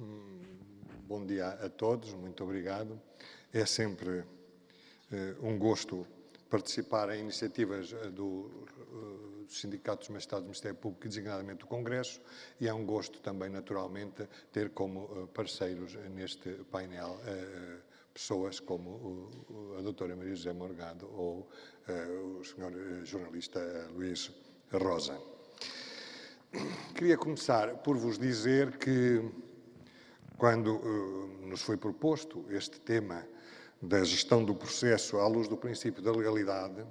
Hum, bom dia a todos, muito obrigado. É sempre eh, um gosto participar em iniciativas eh, do, eh, dos sindicatos dos magistrados do Ministério Público e designadamente do Congresso e é um gosto também, naturalmente, ter como parceiros neste painel pessoas como a doutora Maria José Morgado ou o senhor jornalista Luís Rosa. Queria começar por vos dizer que quando eh, nos foi proposto este tema da gestão do processo à luz do princípio da legalidade,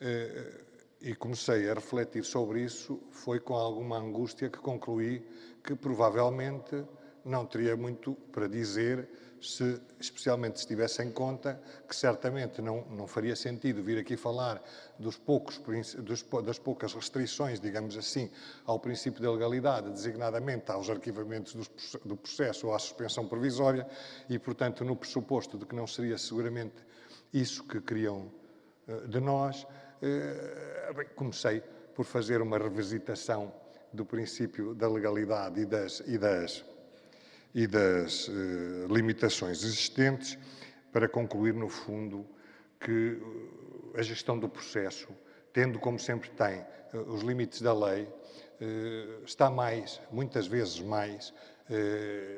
eh, e comecei a refletir sobre isso, foi com alguma angústia que concluí que provavelmente não teria muito para dizer se, especialmente se tivesse em conta que certamente não, não faria sentido vir aqui falar dos poucos, dos, das poucas restrições, digamos assim, ao princípio da legalidade, designadamente aos arquivamentos do, do processo ou à suspensão provisória, e, portanto, no pressuposto de que não seria seguramente isso que queriam eh, de nós, eh, comecei por fazer uma revisitação do princípio da legalidade e das, e das e das eh, limitações existentes, para concluir, no fundo, que eh, a gestão do processo, tendo como sempre tem eh, os limites da lei, está mais, muitas vezes mais,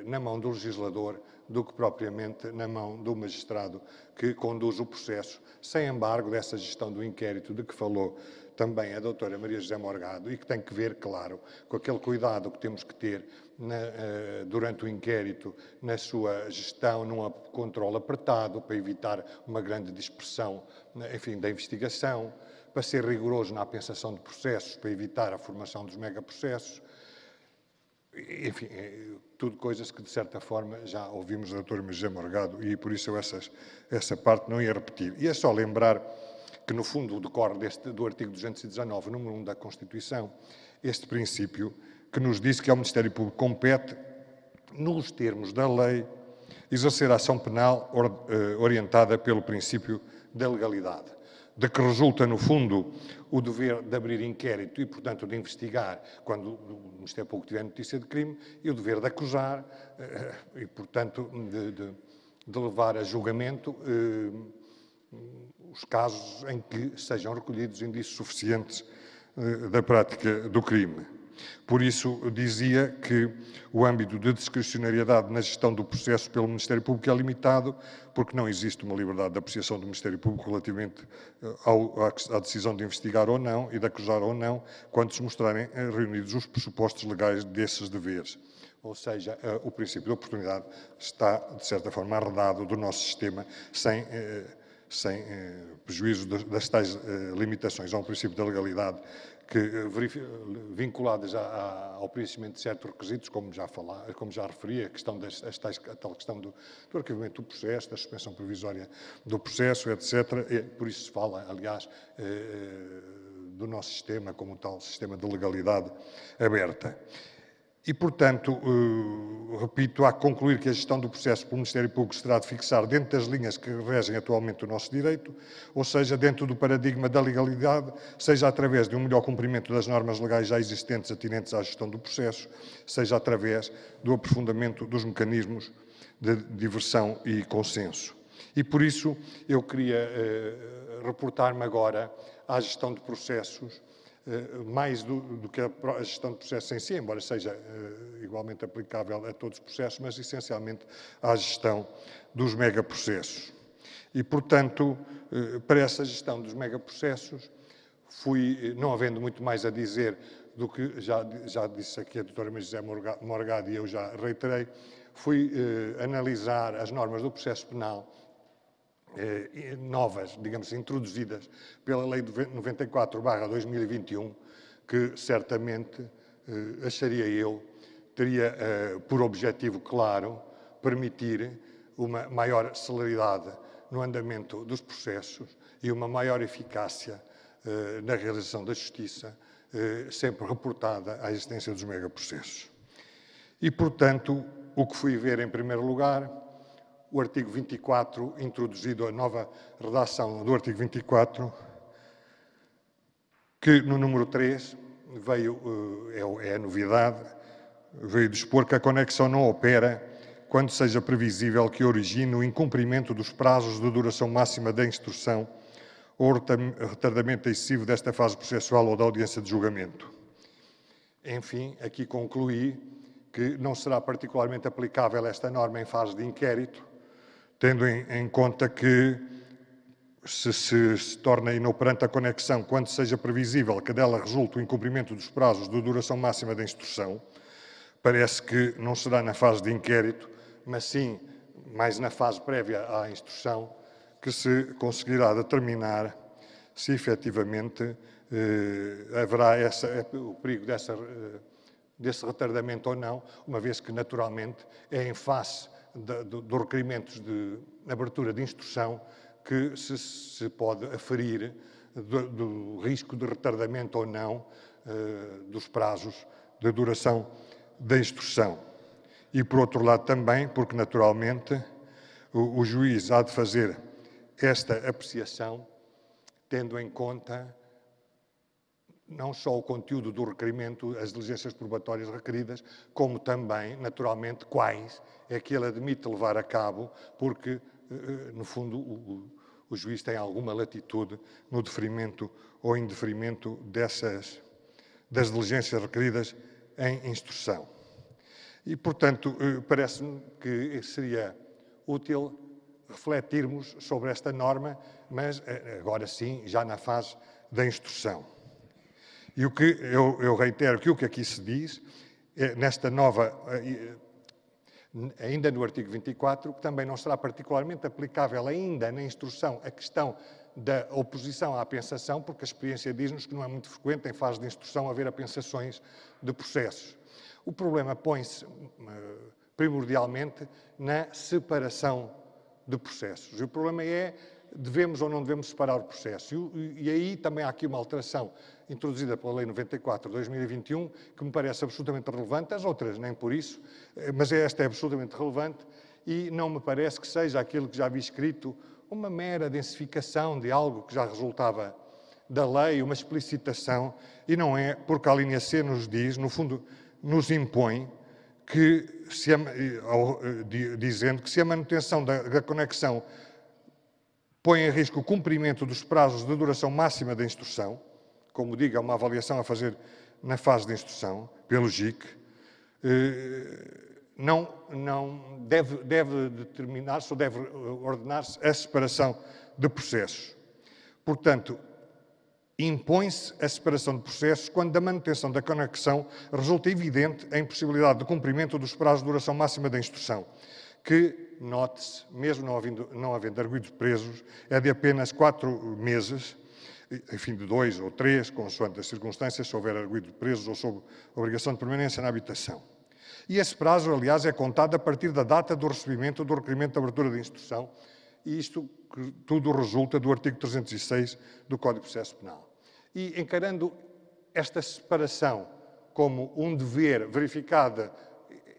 na mão do legislador do que propriamente na mão do magistrado que conduz o processo, sem embargo dessa gestão do inquérito de que falou também a doutora Maria José Morgado e que tem que ver, claro, com aquele cuidado que temos que ter na, eh, durante o inquérito na sua gestão, num controle apertado para evitar uma grande dispersão, enfim, da investigação, para ser rigoroso na apensação de processos, para evitar a formação dos megaprocessos, enfim, eh, tudo coisas que de certa forma já ouvimos doutora Maria José Morgado e por isso eu essas, essa parte não ia repetir. e é só lembrar que no fundo decorre deste, do artigo 219, número 1 da Constituição, este princípio que nos diz que ao Ministério Público compete, nos termos da lei, exercer a ação penal eh, orientada pelo princípio da legalidade, de que resulta, no fundo, o dever de abrir inquérito e, portanto, de investigar quando o Ministério Público tiver notícia de crime, e o dever de acusar eh, eh, e, portanto, de, de, de levar a julgamento os casos em que sejam recolhidos indícios suficientes eh, da prática do crime. Por isso, dizia que o âmbito de discricionariedade na gestão do processo pelo Ministério Público é limitado, porque não existe uma liberdade de apreciação do Ministério Público relativamente eh, ao, à, decisão de investigar ou não e de acusar ou não, quando se mostrarem eh, reunidos os pressupostos legais desses deveres. Ou seja, o princípio da oportunidade está, de certa forma, arredado do nosso sistema sem. Eh, sem eh, prejuízo das tais eh, limitações ao um princípio da legalidade que, eh, vinculadas ao preenchimento de certos requisitos, como já, falar, como já referi, a, questão das, tais, a tal questão do, do, arquivamento do processo, da suspensão provisória do processo, etc. E por isso se fala, aliás, eh, do nosso sistema como tal sistema de legalidade aberta. E, portanto, eh, repito, há que concluir que a gestão do processo pelo Ministério Público se terá de fixar dentro das linhas que regem atualmente o nosso direito, ou seja, dentro do paradigma da legalidade, seja através de um melhor cumprimento das normas legais já existentes atinentes à gestão do processo, seja através do aprofundamento dos mecanismos de diversão e consenso. E por isso eu queria eh, reportar-me agora à gestão de processos eh, mais do, do, que a gestão de processos em si, embora seja eh, igualmente aplicável a todos os processos, mas essencialmente à gestão dos megaprocessos. E, portanto, eh, para essa gestão dos megaprocessos, fui, não havendo muito mais a dizer do que já, já disse aqui a doutora José Morgado e eu já reiterei, fui analisar as normas do processo penal eh, novas, digamos, assim, introduzidas pela Lei 94-2021, que certamente, eh, acharia eu, teria eh, por objetivo claro permitir uma maior celeridade no andamento dos processos e uma maior eficácia eh, na realização da justiça, eh, sempre reportada à existência dos megaprocessos. E, portanto, o que fui ver em primeiro lugar o artigo 24, introduzido a nova redação do artigo 24, que no número 3 veio, eh, é, é novidade, veio dispor que a conexão não opera quando seja previsível que origine o incumprimento dos prazos de duração máxima da instrução ou retardamento excessivo desta fase processual ou da audiência de julgamento. Enfim, aqui concluí que não será particularmente aplicável esta norma em fase de inquérito, tendo em, em conta que se, se, se torna inoperante a conexão quando seja previsível que dela resulte o incumprimento dos prazos de duração máxima da instrução, parece que não será na fase de inquérito, mas sim mais na fase prévia à instrução, que se conseguirá determinar se efetivamente eh, haverá essa, eh, o perigo dessa, eh, desse retardamento ou não, uma vez que naturalmente é em face dos requerimentos de abertura de instrução que se, se pode aferir do, do, risco de retardamento ou não eh, dos prazos de duração da instrução. E, por outro lado, também, porque naturalmente o, o juiz há de fazer esta apreciação tendo em conta não só o conteúdo do requerimento, as diligências probatórias requeridas, como também, naturalmente, quais é que ele admite levar a cabo, porque, eh, eh, no fundo, o, o juiz tem alguma latitude no deferimento ou indeferimento dessas, das diligências requeridas em instrução. E, portanto, eh, parece-me que seria útil refletirmos sobre esta norma, mas agora sim, já na fase da instrução. E o que eu, eu reitero que o que aqui se diz, é, nesta nova, eh, eh, ainda no artigo 24, que também não será particularmente aplicável ainda na instrução a questão da oposição à pensação, porque a experiência diz-nos que não é muito frequente em fase de instrução haver apensações de processos. O problema põe-se primordialmente na separação de processos. E o problema é devemos ou não devemos separar o processo. E, e aí também há aqui uma alteração introduzida pela Lei 94 de 2021, que me parece absolutamente relevante, as outras nem por isso, eh, mas esta é absolutamente relevante e não me parece que seja aquilo que já havia escrito uma mera densificação de algo que já resultava da lei, uma explicitação, e não é porque a linha C nos diz, no fundo, nos impõe que, se a, eh, eh, dizendo que se a manutenção da, da conexão põe em risco o cumprimento dos prazos de duração máxima da instrução, como digo, é uma avaliação a fazer na fase de instrução, pelo GIC, eh, não, não deve, deve determinar-se ou deve ordenar-se a separação de processos. Portanto, impõe-se a separação de processos quando da manutenção da conexão resulta evidente a impossibilidade de cumprimento dos prazos de duração máxima da instrução, que, note-se, mesmo não havendo, não havendo arguidos presos, é de apenas quatro meses, enfim, de dois ou três, consoante as circunstâncias, se houver arguído presos ou sob obrigação de permanência na habitação. E esse prazo, aliás, é contado a partir da data do recebimento do requerimento de abertura de instrução, e isto tudo resulta do artigo 306 do Código de Processo Penal. E encarando esta separação como um dever verificada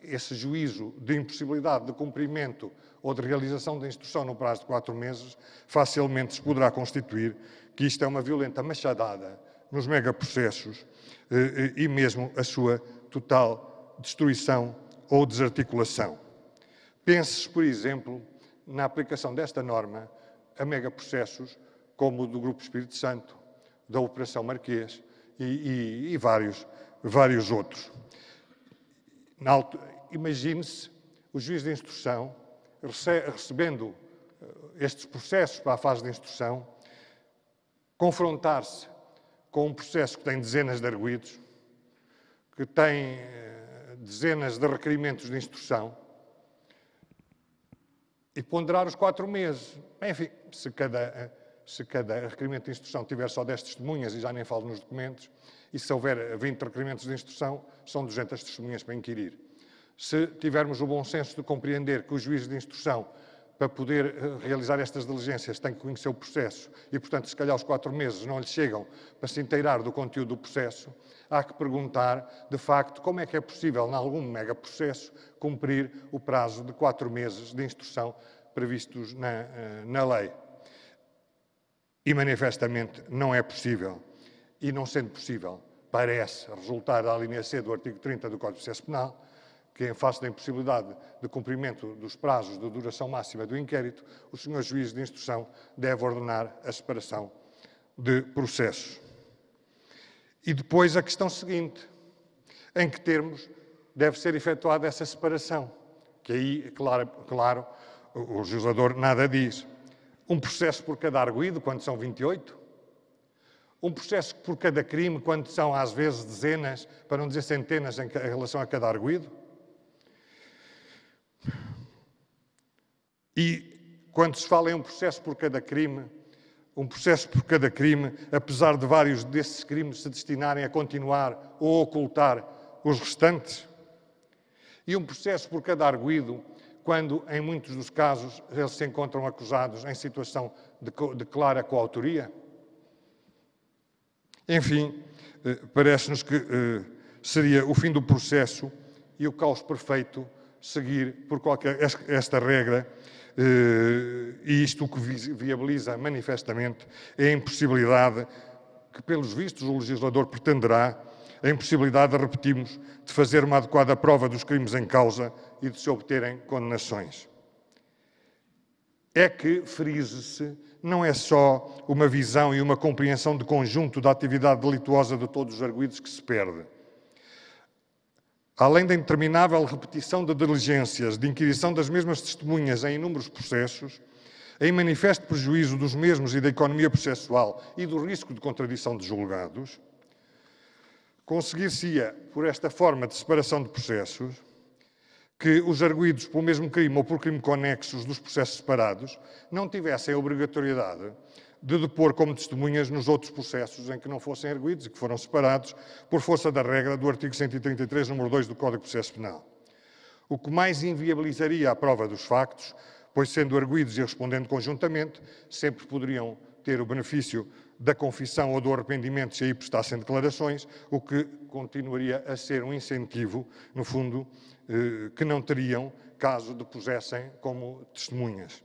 esse juízo de impossibilidade de cumprimento ou de realização da instrução no prazo de quatro meses, facilmente se poderá constituir que isto é uma violenta machadada nos megaprocessos eh, eh, e mesmo a sua total destruição ou desarticulação. Pense, se por exemplo, na aplicação desta norma a megaprocessos como o do Grupo Espírito Santo, da Operação Marquês e, e, e vários, vários outros. Imagine-se o juiz de instrução recebendo eh, estes processos para a fase de instrução, confrontar-se com um processo que tem dezenas de arguidos, que tem eh, dezenas de requerimentos de instrução, e ponderar os quatro meses. Enfim, se cada, eh, se cada requerimento de instrução tiver só 10 testemunhas, e já nem falo nos documentos, e se houver 20 eh, requerimentos de instrução, são 200 testemunhas para inquirir. Se tivermos o bom senso de compreender que o juiz de instrução, para poder eh, realizar estas diligências, tem que conhecer o processo e, portanto, se calhar os quatro meses não lhe chegam para se inteirar do conteúdo do processo, há que perguntar, de facto, como é que é possível, em algum mega processo, cumprir o prazo de quatro meses de instrução previstos na, eh, na lei. E manifestamente não é possível e não sendo possível, parece resultar da linha C do artigo 30 do Código de Processo Penal, que em face da impossibilidade de cumprimento dos prazos de duração máxima do inquérito, o Sr. Juiz de Instrução deve ordenar a separação de processos. E depois a questão seguinte, em que termos deve ser efetuada essa separação, que aí, claro, claro o legislador nada diz. Um processo por cada arguído, quando são 28, um processo por cada crime, quando são às vezes dezenas, para não dizer centenas, em relação a cada arguído? E quando se fala em um processo por cada crime, um processo por cada crime, apesar de vários desses crimes se destinarem a continuar ou ocultar os restantes? E um processo por cada arguído, quando, em muitos dos casos, eles se encontram acusados em situação de, de clara coautoria? Enfim, eh, parece-nos que eh, seria o fim do processo e o caos perfeito seguir por qualquer esta regra eh, e isto o que viabiliza manifestamente é a impossibilidade que, pelos vistos, o legislador pretenderá, a impossibilidade, repetimos, de fazer uma adequada prova dos crimes em causa e de se obterem condenações. É que, frise-se, não é só uma visão e uma compreensão de conjunto da atividade delituosa de todos os arguídos que se perde. Além da interminável repetição de diligências, de inquirição das mesmas testemunhas em inúmeros processos, em manifesto prejuízo dos mesmos e da economia processual e do risco de contradição de julgados, conseguir-se-ia, por esta forma de separação de processos, que os arguídos pelo mesmo crime ou por crime conexos dos processos separados não tivessem a obrigatoriedade de depor como testemunhas nos outros processos em que não fossem arguídos e que foram separados por força da regra do artigo 133, número 2 do Código de Processo Penal. O que mais inviabilizaria a prova dos factos, pois sendo arguídos e respondendo conjuntamente, sempre poderiam ter o benefício da confissão ou do arrependimento se aí prestassem declarações, o que continuaria a ser um incentivo, no fundo, eh, que não teriam caso depusessem como testemunhas.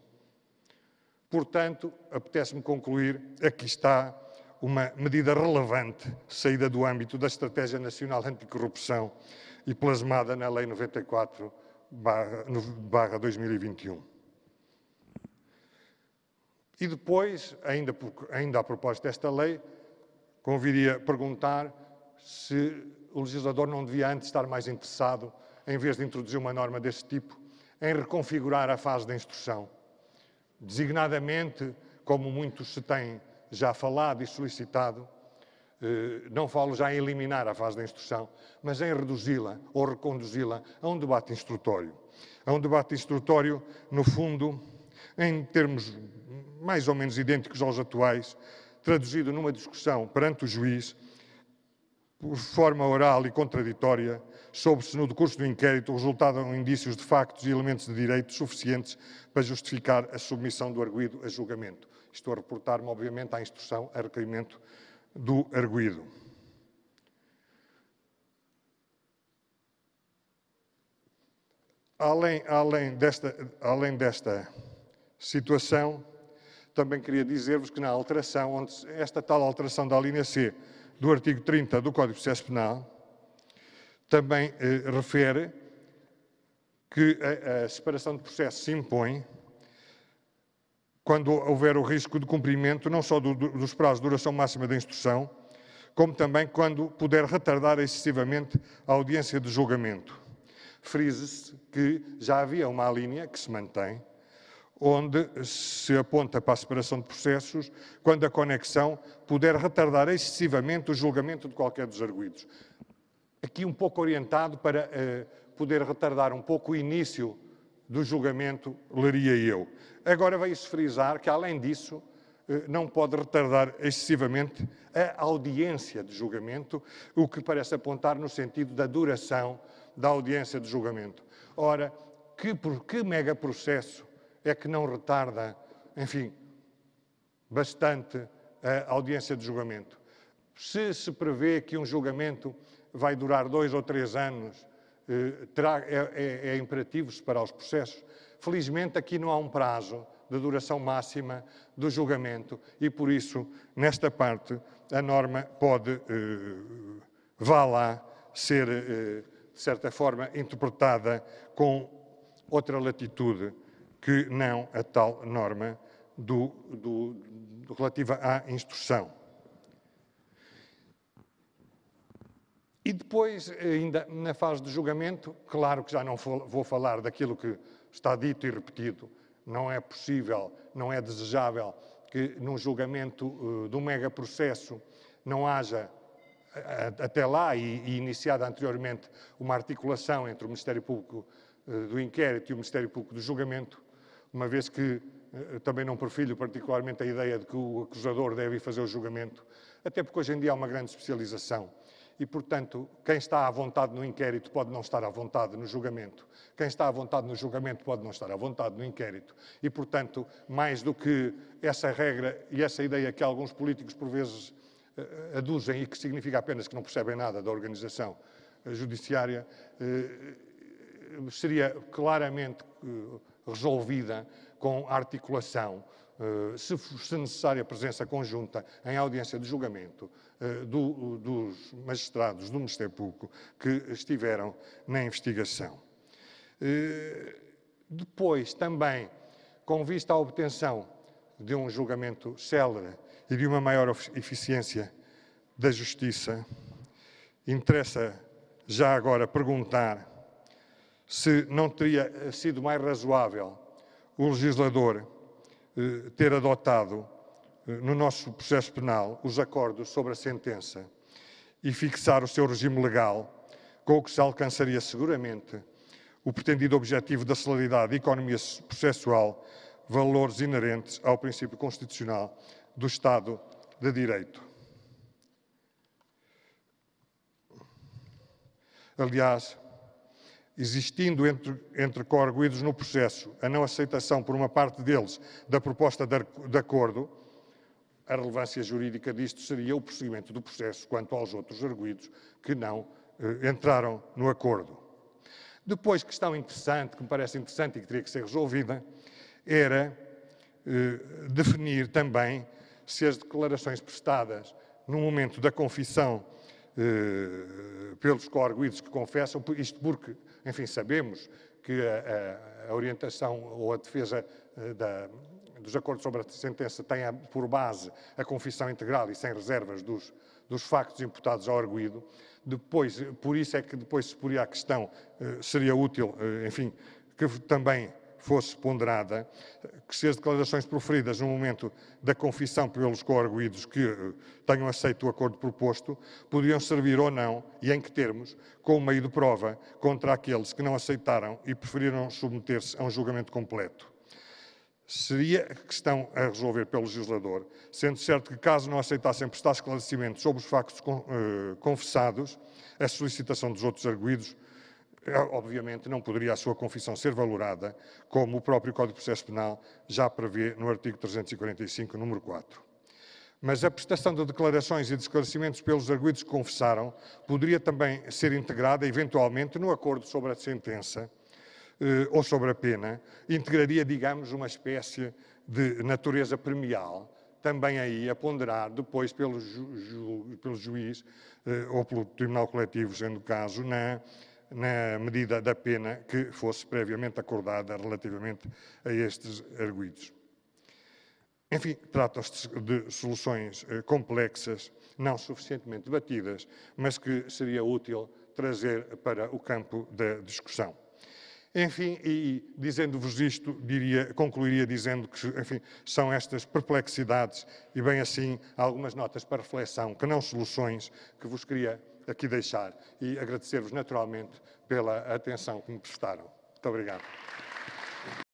Portanto, apetece-me concluir, aqui está uma medida relevante saída do âmbito da Estratégia Nacional Anticorrupção e plasmada na Lei 94 barra 2021. E depois, ainda, por, ainda a propósito desta lei, conviria perguntar se o legislador não devia antes estar mais interessado, em vez de introduzir uma norma desse tipo, em reconfigurar a fase da instrução. Designadamente, como muitos se têm já falado e solicitado, eh, não falo já em eliminar a fase da instrução, mas em reduzi-la ou reconduzi-la a um debate instrutório. A um debate instrutório, no fundo, em termos mais ou menos idênticos aos atuais, traduzido numa discussão perante o juiz, por forma oral e contraditória, soube-se no decurso do inquérito resultaram indícios de factos e elementos de direito suficientes para justificar a submissão do arguído a julgamento. Estou a reportar-me, obviamente, à instrução a requerimento do arguído. Além, além, desta, além desta situação, também queria dizer-vos que na alteração, onde esta tal alteração da linha C do artigo 30 do Código de Processo Penal, também eh, refere que a, a separação de processo se impõe quando houver o risco de cumprimento não só do, do, dos prazos de duração máxima da instrução, como também quando puder retardar excessivamente a audiência de julgamento. Frise-se que já havia uma linha que se mantém, onde se aponta para a separação de processos quando a conexão puder retardar excessivamente o julgamento de qualquer dos arguídos. Aqui um pouco orientado para eh, poder retardar um pouco o início do julgamento, leria eu. Agora veio-se frisar que, além disso, eh, não pode retardar excessivamente a audiência de julgamento, o que parece apontar no sentido da duração da audiência de julgamento. Ora, que, por, que processo é que não retarda, enfim, bastante a audiência de julgamento. Se se prevê que um julgamento vai durar dois ou três anos, eh, terá, é, é, é imperativo separar os processos. Felizmente, aqui não há um prazo de duração máxima do julgamento e, por isso, nesta parte, a norma pode, eh, vá lá, ser, eh, de certa forma, interpretada com outra latitude que não a tal norma do, do, do, relativa à instrução. E depois, ainda na fase de julgamento, claro que já não vou falar daquilo que está dito e repetido. Não é possível, não é desejável que num julgamento eh, de um mega processo não haja eh, até lá e, iniciada anteriormente uma articulação entre o Ministério Público eh, do inquérito e o Ministério Público do julgamento, uma vez que eh, eh, também não perfilho particularmente a ideia de que o acusador deve fazer o julgamento, até porque hoje em dia há uma grande especialização. E, portanto, quem está à vontade no inquérito pode não estar à vontade no julgamento. Quem está à vontade no julgamento pode não estar à vontade no inquérito. E, portanto, mais do que essa regra e essa ideia que alguns políticos, por vezes, eh, aduzem e que significa apenas que não percebem nada da organização judiciária, seria claramente resolvida com articulação, eh, se, necessária a presença conjunta em audiência de julgamento eh, do, dos magistrados do Ministério Público que estiveram na investigação. Eh, depois, também, com vista à obtenção de um julgamento célere e de uma maior eficiência da Justiça, interessa já agora perguntar se não teria eh, sido mais razoável o legislador eh, ter adotado eh, no nosso processo penal os acordos sobre a sentença e fixar o seu regime legal, com o que se alcançaria seguramente o pretendido objetivo da celeridade e economia processual, valores inerentes ao princípio constitucional do Estado de Direito. Aliás, existindo entre, entre coarguidos no processo a não aceitação por uma parte deles da proposta de acordo, a relevância jurídica disto seria o prosseguimento do processo quanto aos outros arguídos que não eh, entraram no acordo. Depois, questão interessante, que me parece interessante e que teria que ser resolvida, era eh, definir também se as declarações prestadas no momento da confissão eh, pelos coarguidos que confessam, isto porque enfim, sabemos que a, a, orientação ou a defesa eh, da, dos acordos sobre a sentença tem eh, por base a confissão integral e sem reservas dos, dos factos imputados ao arguído. Depois, eh, por isso é que depois se poria a questão, seria útil, enfim, que também fosse ponderada, que se as declarações proferidas no momento da confissão pelos coarguidos que eh, tenham aceito o acordo proposto podiam servir ou não, e em que termos, como meio de prova contra aqueles que não aceitaram e preferiram submeter-se a um julgamento completo. Seria questão a resolver pelo legislador, sendo certo que, caso não aceitassem prestar esclarecimento sobre os factos eh, confessados, a solicitação dos outros arguídos é, obviamente não poderia a sua confissão ser valorada, como o próprio Código de Processo Penal já prevê no artigo 345, número 4. Mas a prestação de declarações e de esclarecimentos pelos arguidos que confessaram poderia também ser integrada, eventualmente, no acordo sobre a sentença eh, ou sobre a pena, integraria, digamos, uma espécie de natureza premial, também aí a ponderar depois pelo, ju ju pelo juiz eh, ou pelo Tribunal Coletivo, sendo o caso, na na medida da pena que fosse previamente acordada relativamente a estes arguídos. Enfim, trata-se de soluções eh, complexas, não suficientemente debatidas, mas que seria útil trazer para o campo da discussão. Enfim, e dizendo-vos isto, diria, concluiria dizendo que enfim, são estas perplexidades e, bem assim, algumas notas para reflexão, que não soluções, que vos queria aqui deixar e agradecer-vos naturalmente pela atenção que me prestaram. Muito obrigado.